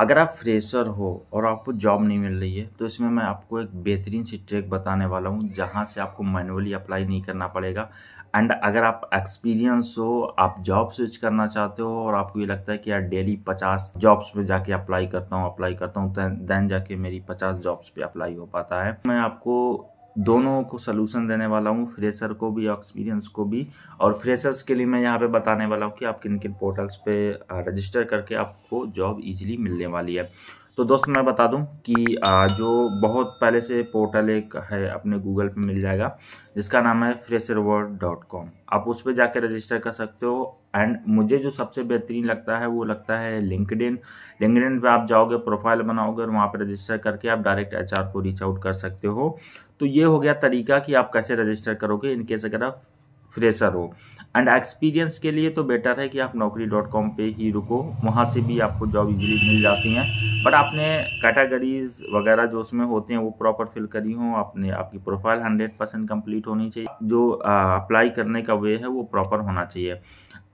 अगर आप फ्रेशर हो और आपको जॉब नहीं मिल रही है तो इसमें मैं आपको एक बेहतरीन सी ट्रैक बताने वाला हूँ जहाँ से आपको मैनुअली अप्लाई नहीं करना पड़ेगा एंड अगर आप एक्सपीरियंस हो आप जॉब स्विच करना चाहते हो और आपको ये लगता है कि यार डेली पचास जॉब्स पे जाके अप्लाई करता हूँ अप्लाई करता हूँ तो देन जाके मेरी पचास जॉब्स पे अप्लाई हो पाता है मैं आपको दोनों को सोल्यूशन देने वाला हूँ फ्रेशर को भी एक्सपीरियंस को भी और फ्रेशर्स के लिए मैं यहाँ पे बताने वाला हूँ कि आप किन किन पोर्टल्स पे रजिस्टर करके आपको जॉब इजीली मिलने वाली है तो दोस्तों मैं बता दूँ कि जो बहुत पहले से पोर्टल एक है अपने गूगल पे मिल जाएगा जिसका नाम है फ्रेशर आप उस पर जाकर रजिस्टर कर सकते हो एंड मुझे जो सबसे बेहतरीन लगता है वो लगता है लिंकड इन लिंकड पे आप जाओगे प्रोफाइल बनाओगे और वहाँ पर रजिस्टर करके आप डायरेक्ट एच को रीच आउट कर सकते हो तो ये हो गया तरीका कि आप कैसे रजिस्टर करोगे इनकेस अगर आप फ्रेशर हो एंड एक्सपीरियंस के लिए तो बेटर है कि आप नौकरी डॉट कॉम पर ही रुको वहाँ से भी आपको जॉब इजीली मिल जाती हैं बट आपने कैटेगरीज वगैरह जो उसमें होते हैं वो प्रॉपर फिल करी हो आपने आपकी प्रोफाइल हंड्रेड परसेंट कम्प्लीट होनी चाहिए जो अप्लाई करने का वे है वो प्रॉपर होना चाहिए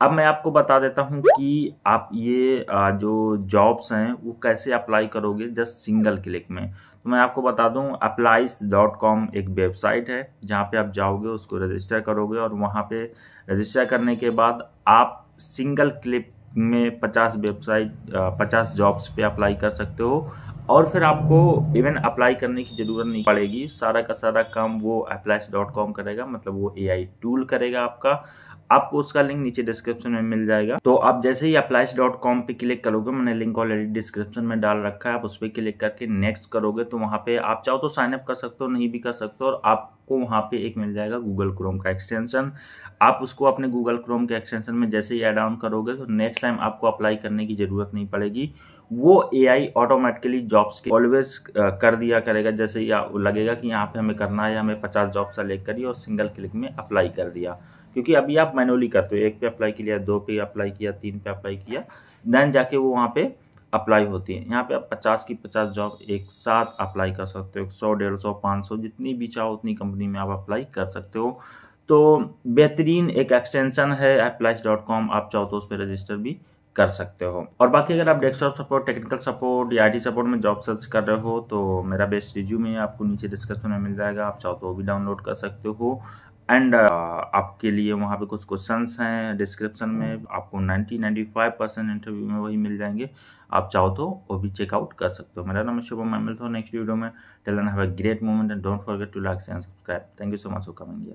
अब मैं आपको बता देता हूँ कि आप ये आ, जो जॉब्स हैं वो कैसे अप्लाई करोगे जस्ट सिंगल क्लिक में तो मैं आपको बता दूं अप्लाइस डॉट कॉम एक वेबसाइट है जहां पे आप जाओगे उसको रजिस्टर करोगे और वहां पे रजिस्टर करने के बाद आप सिंगल क्लिप में 50 वेबसाइट 50 जॉब्स पे अप्लाई कर सकते हो और फिर आपको इवन अप्लाई करने की ज़रूरत नहीं पड़ेगी सारा का सारा काम वो अप्लाइस डॉट कॉम करेगा मतलब वो ए टूल करेगा आपका आपको उसका लिंक नीचे डिस्क्रिप्शन में मिल जाएगा तो आप जैसे ही अप्लाइस डॉट कॉम पे क्लिक करोगे मैंने लिंक ऑलरेडी डिस्क्रिप्शन में डाल रखा है आप उस पर क्लिक करके नेक्स्ट करोगे तो वहाँ पे आप चाहो तो साइनअप कर सकते हो नहीं भी कर सकते हो और आपको वहाँ पे एक मिल जाएगा गूगल क्रोम का एक्सटेंशन आप उसको अपने गूगल क्रोम के एक्सटेंशन में जैसे ही एड ऑन करोगे तो नेक्स्ट टाइम आपको अप्लाई करने की जरूरत नहीं पड़ेगी वो ए आई ऑटोमेटिकली जॉब्स के ऑलवेज कर दिया करेगा जैसे या लगेगा कि यहाँ पे हमें करना है हमें पचास जॉब सेलेक्ट करिए और सिंगल क्लिक में अप्लाई कर दिया क्योंकि अभी आप मैनुअली करते हो एक पे अप्लाई किया दो पे अप्लाई किया तीन पे अप्लाई किया देन जाके वो वहाँ पे अप्लाई होती है यहाँ पे आप 50 की 50 जॉब एक साथ अप्लाई कर सकते हो सौ डेढ़ सौ पाँच सौ जितनी भी चाहो उतनी कंपनी में आप अप्लाई कर सकते हो तो बेहतरीन एक एक्सटेंशन है अप्लाइज डॉट कॉम आप चाहो तो उस पर रजिस्टर भी कर सकते हो और बाकी अगर आप डेस्कटॉप सपोर्ट टेक्निकल सपोर्ट या आई सपोर्ट में जॉब सर्च कर रहे हो तो मेरा बेस्ट रिज्यूम में आपको नीचे डिस्क्रिप्शन में मिल जाएगा आप चाहो तो वो भी डाउनलोड कर सकते हो एंड uh, आपके लिए वहाँ पे कुछ क्वेश्चंस हैं डिस्क्रिप्शन में हम्म। आपको 90 95 परसेंट इंटरव्यू में वही मिल जाएंगे आप चाहो तो वो भी चेकआउट कर सकते हो मेरा नाम शुभम मैं मिलता हूँ नेक्स्ट वीडियो में till then have a great moment and don't forget to like and subscribe thank you so much for coming year